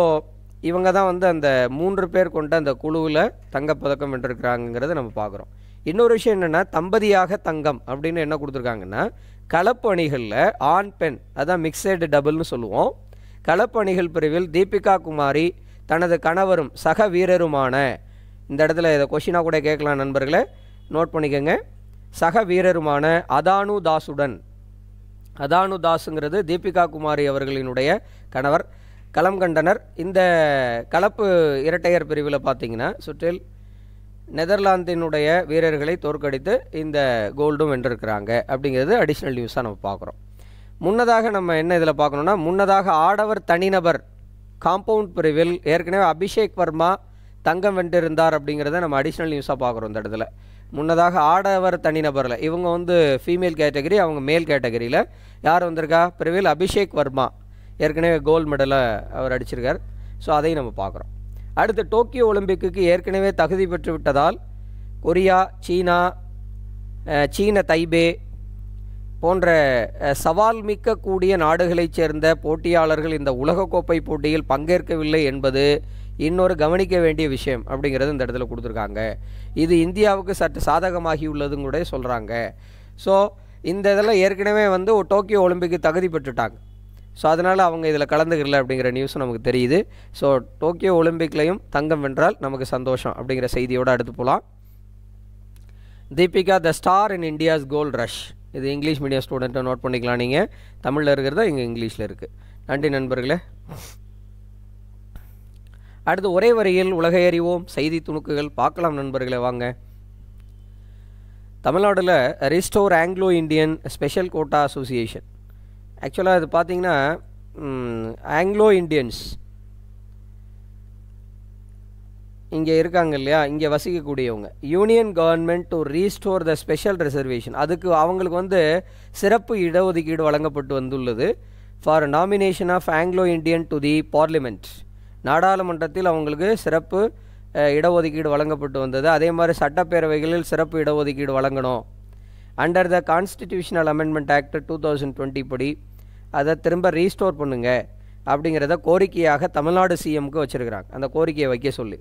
இவங்க தான் வந்து அந்த மூன்று பேர் கொண்ட அந்த குழுவில் தங்கப்பதக்கம் வென்றிருக்கிறாங்கிறத நம்ம பார்க்குறோம் இன்னொரு விஷயம் என்னென்னா தம்பதியாக தங்கம் அப்படின்னு என்ன கொடுத்துருக்காங்கன்னா கலப்பு அணிகளில் ஆண் பெண் அதான் மிக்சைடு டபுள்னு சொல்லுவோம் கலப்பு அணிகள் பிரிவில் தீபிகா குமாரி தனது கணவரும் சக வீரருமான இந்த இடத்துல இதை கொஷினாக கூட கேட்கலாம் நண்பர்களை நோட் பண்ணிக்கோங்க சக வீரருமான அதானு தாசுடன் அதானு தாசுங்கிறது தீபிகா குமாரி அவர்களினுடைய கணவர் களம் கண்டனர் இந்த கலப்பு இரட்டையர் பிரிவில் பார்த்தீங்கன்னா சுற்றில் நெதர்லாந்தினுடைய வீரர்களை தோற்கடித்து இந்த கோல்டும் வென்றிருக்கிறாங்க அப்படிங்கிறது அடிஷ்னல் நியூஸாக நம்ம பார்க்குறோம் முன்னதாக நம்ம என்ன இதில் பார்க்கணுன்னா முன்னதாக ஆடவர் தனிநபர் காம்பவுண்ட் பிரிவில் ஏற்கனவே அபிஷேக் வர்மா தங்கம் வென்றிருந்தார் அப்படிங்கிறத நம்ம அடிஷ்னல் நியூஸாக பார்க்குறோம் இந்த இடத்துல முன்னதாக ஆடவர் தனிநபரில் இவங்க வந்து ஃபீமேல் கேட்டகரி அவங்க மேல் கேட்டகரியில் யார் வந்திருக்கா பிரிவில் அபிஷேக் வர்மா ஏற்கனவே கோல்டு மெடலை அவர் அடிச்சிருக்கார் ஸோ அதையும் நம்ம பார்க்குறோம் அடுத்து டோக்கியோ ஒலிம்பிக்கு ஏற்கனவே தகுதி பெற்றுவிட்டதால் கொரியா சீனா சீன தைபே போன்ற சவால் மிக்க கூடிய நாடுகளைச் சேர்ந்த போட்டியாளர்கள் இந்த உலகக்கோப்பை போட்டியில் பங்கேற்கவில்லை என்பது இன்னொரு கவனிக்க வேண்டிய விஷயம் அப்படிங்கிறது இந்த இடத்துல கொடுத்துருக்காங்க இது இந்தியாவுக்கு சற்று சாதகமாகி உள்ளதுங்கூட சொல்கிறாங்க ஸோ இந்த இதெல்லாம் ஏற்கனவே வந்து டோக்கியோ ஒலிம்பிக்கு தகுதி பெற்றுட்டாங்க ஸோ அதனால் அவங்க இதில் கலந்துக்கிடல அப்படிங்கிற நியூஸும் நமக்கு தெரியுது ஸோ டோக்கியோ ஒலிம்பிக்லேயும் தங்கம் வென்றால் நமக்கு சந்தோஷம் அப்படிங்கிற செய்தியோடு அடுத்து போகலாம் Deepika the star in India's goal rush இது இங்கிலீஷ் மீடியம் ஸ்டூடெண்ட்டை நோட் பண்ணிக்கலாம் நீங்கள் தமிழில் இருக்கிறதா இங்கே இங்கிலீஷில் இருக்குது நன்றி நண்பர்களே அடுத்து ஒரே வரியில் உலகை அறிவோம் செய்தி துணுக்குகள் பார்க்கலாம் நண்பர்களே வாங்க தமிழ்நாட்டில் restore Anglo Indian special quota association ஆக்சுவலாக இது பார்த்திங்கன்னா ஆங்கிலோ இண்டியன்ஸ் இங்கே இருக்காங்க இல்லையா இங்கே வசிக்கக்கூடியவங்க union government to restore the special reservation அதுக்கு அவங்களுக்கு வந்து சிறப்பு இடஒதுக்கீடு வழங்கப்பட்டு வந்துள்ளது for nomination of Anglo Indian to the parliament நாடாளுமன்றத்தில் அவங்களுக்கு சிறப்பு இடஒதுக்கீடு வழங்கப்பட்டு வந்தது அதே மாதிரி சட்டப்பேரவைகளில் சிறப்பு இடஒதுக்கீடு வழங்கணும் under the constitutional amendment act two thousand twenty படி அதை திரும்ப ரீஸ்டோர் பண்ணுங்க அப்படிங்கிறத கோரிக்கையாக தமிழ்நாடு சிஎம்க்கு வச்சுருக்கிறாங்க அந்த கோரிக்கையை வைக்க சொல்லி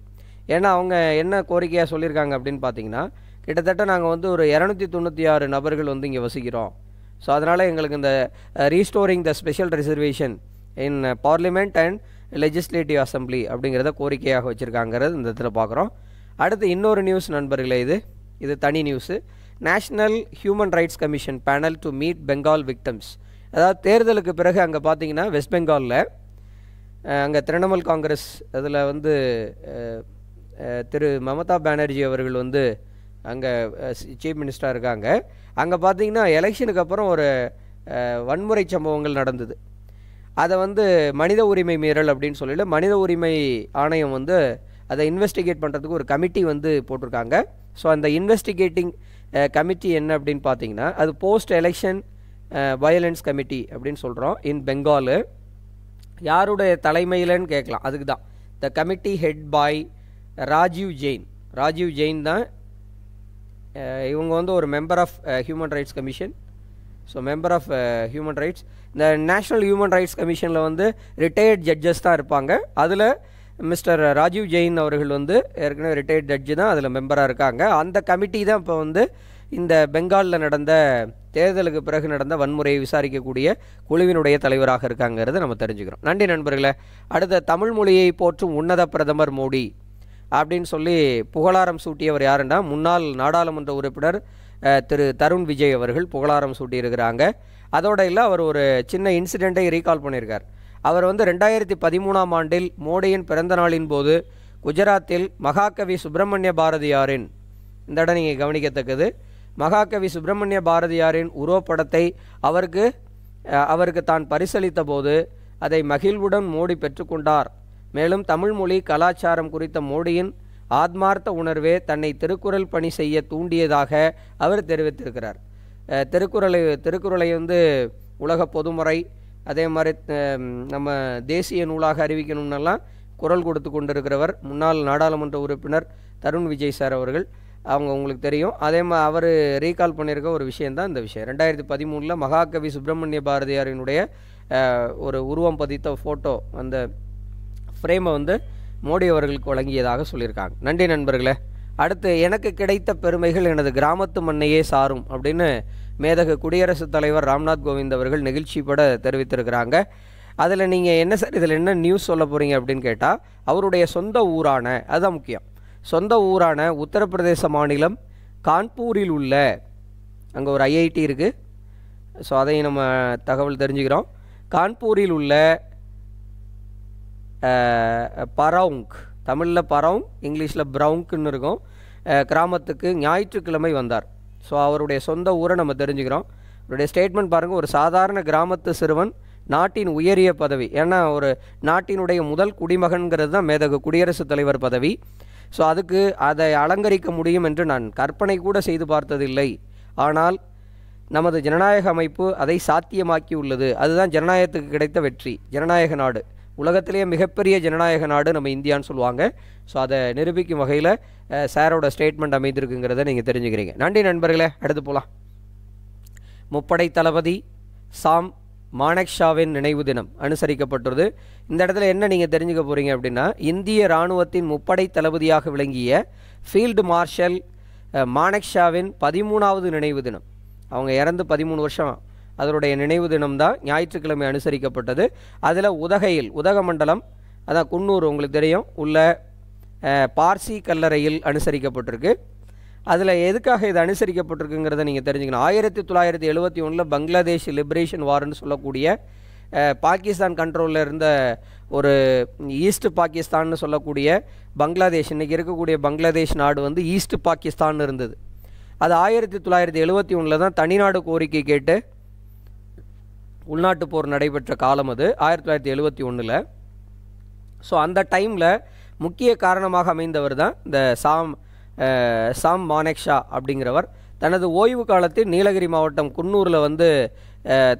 ஏன்னா அவங்க என்ன கோரிக்கையாக சொல்லியிருக்காங்க அப்படின்னு பார்த்தீங்கன்னா கிட்டத்தட்ட நாங்கள் வந்து ஒரு இரநூத்தி தொண்ணூற்றி ஆறு நபர்கள் வந்து இங்கே வசிக்கிறோம் ஸோ அதனால் எங்களுக்கு இந்த restoring the special reservation in parliament and legislative assembly அப்படிங்கிறத கோரிக்கையாக வச்சுருக்காங்கிறது இந்த இடத்துல பார்க்குறோம் அடுத்து இன்னொரு நியூஸ் நண்பர்களே இது இது தனி news national human rights commission panel to meet Bengal victims அதாவது தேர்தலுக்கு பிறகு அங்கே பார்த்தீங்கன்னா வெஸ்ட் பெங்காலில் அங்கே திரிணாமுல் காங்கிரஸ் அதில் வந்து திரு மமதா பானர்ஜி அவர்கள் வந்து அங்கே சீஃப் மினிஸ்டராக இருக்காங்க அங்கே பார்த்தீங்கன்னா எலெக்ஷனுக்கு அப்புறம் ஒரு வன்முறை சம்பவங்கள் நடந்தது அதை வந்து மனித உரிமை மீறல் அப்படின்னு சொல்லிட்டு மனித உரிமை ஆணையம் வந்து அதை இன்வெஸ்டிகேட் பண்ணுறதுக்கு ஒரு கமிட்டி வந்து போட்டிருக்காங்க ஸோ அந்த இன்வெஸ்டிகேட்டிங் கமிட்டி என்ன அப்படின்னு பார்த்தீங்கன்னா அது போஸ்ட் எலெக்ஷன் வயலன்ஸ் கமிட்டி அப்படின்னு சொல்கிறோம் இன் பெங்காலு யாருடைய தலைமையிலன்னு கேட்கலாம் அதுக்கு தான் the committee head by Rajiv Jain Rajiv Jain தான் இவங்க வந்து ஒரு member of human rights commission so member of human rights இந்த நேஷ்னல் ஹியூமன் ரைட்ஸ் கமிஷனில் வந்து ரிட்டையர்ட் ஜட்ஜஸ் தான் இருப்பாங்க அதில் மிஸ்டர் ராஜீவ் ஜெயின் அவர்கள் வந்து ஏற்கனவே ரிட்டையர்ட் ஜட்ஜு தான் அதில் மெம்பராக இருக்காங்க அந்த கமிட்டி தான் இப்போ வந்து இந்த பெங்காலில் நடந்த தேர்தலுக்கு பிறகு நடந்த வன்முறையை விசாரிக்கக்கூடிய குழுவினுடைய தலைவராக இருக்காங்கிறத நம்ம தெரிஞ்சுக்கிறோம் நன்றி நண்பர்களே அடுத்த தமிழ் மொழியை போற்றும் உன்னத பிரதமர் மோடி அப்படின்னு சொல்லி புகழாரம் சூட்டியவர் யாருன்னா முன்னாள் நாடாளுமன்ற உறுப்பினர் திரு தருண் விஜய் அவர்கள் புகழாரம் சூட்டியிருக்கிறாங்க அதோட இல்லை அவர் ஒரு சின்ன இன்சிடெண்ட்டை ரீகால் பண்ணியிருக்கார் அவர் வந்து ரெண்டாயிரத்தி பதிமூணாம் ஆண்டில் மோடியின் பிறந்த நாளின் போது குஜராத்தில் மகாகவி சுப்பிரமணிய பாரதியாரின் இந்த இடம் நீங்கள் கவனிக்கத்தக்கது மகாகவி சுப்பிரமணிய பாரதியாரின் உருவப்படத்தை அவருக்கு அவருக்கு தான் பரிசளித்த போது அதை மகிழ்வுடன் மோடி பெற்றுக்கொண்டார் மேலும் தமிழ் மொழி கலாச்சாரம் குறித்த மோடியின் ஆத்மார்த்த உணர்வே தன்னை திருக்குறள் பணி செய்ய தூண்டியதாக அவர் தெரிவித்திருக்கிறார் திருக்குறளை திருக்குறளை வந்து உலக பொதுமுறை அதே மாதிரி நம்ம தேசிய நூலாக அறிவிக்கணும்னெல்லாம் குரல் கொடுத்து கொண்டிருக்கிறவர் முன்னாள் நாடாளுமன்ற உறுப்பினர் தருண் விஜய் சார் அவர்கள் அவங்க உங்களுக்கு தெரியும் அதே மாதிரி அவர் ரீகால் பண்ணியிருக்க ஒரு விஷயந்தான் இந்த விஷயம் ரெண்டாயிரத்தி பதிமூணில் மகாகவி சுப்பிரமணிய பாரதியாரினுடைய ஒரு உருவம் பதித்த ஃபோட்டோ அந்த ஃப்ரேமை வந்து மோடி அவர்களுக்கு வழங்கியதாக சொல்லியிருக்காங்க நன்றி நண்பர்களே அடுத்து எனக்கு கிடைத்த பெருமைகள் எனது கிராமத்து மண்ணையே சாரும் அப்படின்னு மேதகு குடியரசுத் தலைவர் ராம்நாத் கோவிந்த் அவர்கள் பட தெரிவித்திருக்கிறாங்க அதில் நீங்கள் என்ன சார் இதில் என்ன நியூஸ் சொல்ல போகிறீங்க அப்படின்னு கேட்டால் அவருடைய சொந்த ஊரான அதுதான் முக்கியம் சொந்த ஊரான உத்தரப்பிரதேச மாநிலம் கான்பூரில் உள்ள அங்கே ஒரு ஐஐடி இருக்குது ஸோ அதையும் நம்ம தகவல் தெரிஞ்சுக்கிறோம் கான்பூரில் உள்ள பரவுங்க் தமிழில் பரவுங் இங்கிலீஷில் ப்ரவுங்க்குன்னு இருக்கும் கிராமத்துக்கு ஞாயிற்றுக்கிழமை வந்தார் ஸோ அவருடைய சொந்த ஊரை நம்ம தெரிஞ்சுக்கிறோம் அவருடைய ஸ்டேட்மெண்ட் பாருங்கள் ஒரு சாதாரண கிராமத்து சிறுவன் நாட்டின் உயரிய பதவி ஏன்னா ஒரு நாட்டினுடைய முதல் குடிமகன்கிறது தான் மேதகு குடியரசுத் தலைவர் பதவி ஸோ அதுக்கு அதை அலங்கரிக்க முடியும் என்று நான் கற்பனை கூட செய்து பார்த்ததில்லை ஆனால் நமது ஜனநாயக அமைப்பு அதை சாத்தியமாக்கி உள்ளது அதுதான் ஜனநாயகத்துக்கு கிடைத்த வெற்றி ஜனநாயக நாடு உலகத்திலேயே மிகப்பெரிய ஜனநாயக நாடு நம்ம இந்தியான்னு சொல்லுவாங்க ஸோ அதை நிரூபிக்கும் வகையில் சாரோட ஸ்டேட்மெண்ட் அமைந்திருக்குங்கிறத நீங்கள் தெரிஞ்சுக்கிறீங்க நன்றி நண்பர்களே அடுத்து போகலாம் முப்படை தளபதி சாம் மானக்ஷாவின் நினைவு தினம் அனுசரிக்கப்பட்டுள்ளது இந்த இடத்துல என்ன நீங்கள் தெரிஞ்சுக்க போகிறீங்க அப்படின்னா இந்திய இராணுவத்தின் முப்படை தளபதியாக விளங்கிய ஃபீல்டு மார்ஷல் மானக்ஷாவின் பதிமூணாவது நினைவு தினம் அவங்க இறந்து பதிமூணு வருஷம் அதனுடைய நினைவு தினம் தான் ஞாயிற்றுக்கிழமை அனுசரிக்கப்பட்டது அதில் உதகையில் உதகமண்டலம் அதான் குன்னூர் உங்களுக்கு தெரியும் உள்ள பார்சி கல்லறையில் அனுசரிக்கப்பட்டிருக்கு அதில் எதுக்காக இது அனுசரிக்கப்பட்டிருக்குங்கிறத நீங்கள் தெரிஞ்சுக்கணும் ஆயிரத்தி தொள்ளாயிரத்தி எழுபத்தி ஒன்றில் பங்களாதேஷ் லிபரேஷன் வார்னு சொல்லக்கூடிய பாகிஸ்தான் கண்ட்ரோலில் இருந்த ஒரு ஈஸ்ட் பாகிஸ்தான்னு சொல்லக்கூடிய பங்களாதேஷ் இன்றைக்கி இருக்கக்கூடிய பங்களாதேஷ் நாடு வந்து ஈஸ்ட் பாகிஸ்தான் இருந்தது அது ஆயிரத்தி தொள்ளாயிரத்தி எழுபத்தி ஒன்றில் தான் தனிநாடு கோரிக்கை கேட்டு உள்நாட்டு போர் நடைபெற்ற காலம் அது ஆயிரத்தி தொள்ளாயிரத்தி எழுபத்தி ஒன்றில் ஸோ அந்த டைமில் முக்கிய காரணமாக அமைந்தவர் தான் இந்த சாம் சாம் மானேக்ஷா அப்படிங்கிறவர் தனது ஓய்வு காலத்தில் நீலகிரி மாவட்டம் குன்னூரில் வந்து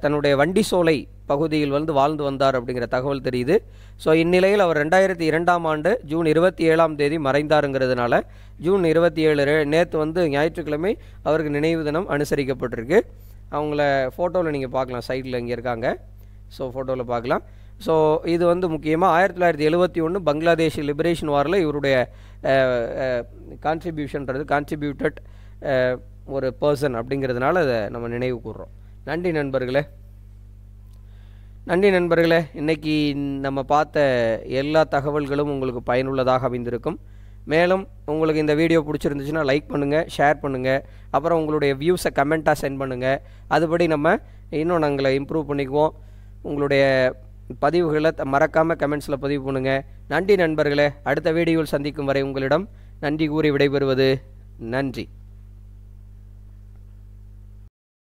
தன்னுடைய வண்டி சோலை பகுதியில் வந்து வாழ்ந்து வந்தார் அப்படிங்கிற தகவல் தெரியுது ஸோ இந்நிலையில் அவர் ரெண்டாயிரத்தி இரண்டாம் ஆண்டு ஜூன் இருபத்தி ஏழாம் தேதி மறைந்தாருங்கிறதுனால ஜூன் இருபத்தி ஏழு நேற்று வந்து ஞாயிற்றுக்கிழமை அவருக்கு நினைவு தினம் அனுசரிக்கப்பட்டிருக்கு அவங்கள ஃபோட்டோவில் நீங்கள் பார்க்கலாம் சைடில் இங்கே இருக்காங்க ஸோ ஃபோட்டோவில் பார்க்கலாம் ஸோ இது வந்து முக்கியமாக ஆயிரத்தி தொள்ளாயிரத்தி எழுபத்தி ஒன்று பங்களாதேஷ் லிபரேஷன் வாரில் இவருடைய கான்ட்ரிபியூஷன்றது கான்ட்ரிபியூட்டட் ஒரு பர்சன் அப்படிங்கிறதுனால அதை நம்ம நினைவு கூறுறோம் நன்றி நண்பர்களே நன்றி நண்பர்களே இன்றைக்கி நம்ம பார்த்த எல்லா தகவல்களும் உங்களுக்கு பயனுள்ளதாக அமைந்திருக்கும் மேலும் உங்களுக்கு இந்த வீடியோ பிடிச்சிருந்துச்சுன்னா லைக் பண்ணுங்கள் ஷேர் பண்ணுங்கள் அப்புறம் உங்களுடைய வியூஸை கமெண்ட்டாக சென்ட் பண்ணுங்கள் அதுபடி நம்ம இன்னும் நாங்களை இம்ப்ரூவ் பண்ணிக்குவோம் உங்களுடைய பதிவுகளை மறக்காமல் கமெண்ட்ஸில் பதிவு பண்ணுங்க நன்றி நண்பர்களே அடுத்த வீடியோவில் சந்திக்கும் வரை உங்களிடம் நன்றி கூறி விடைபெறுவது நன்றி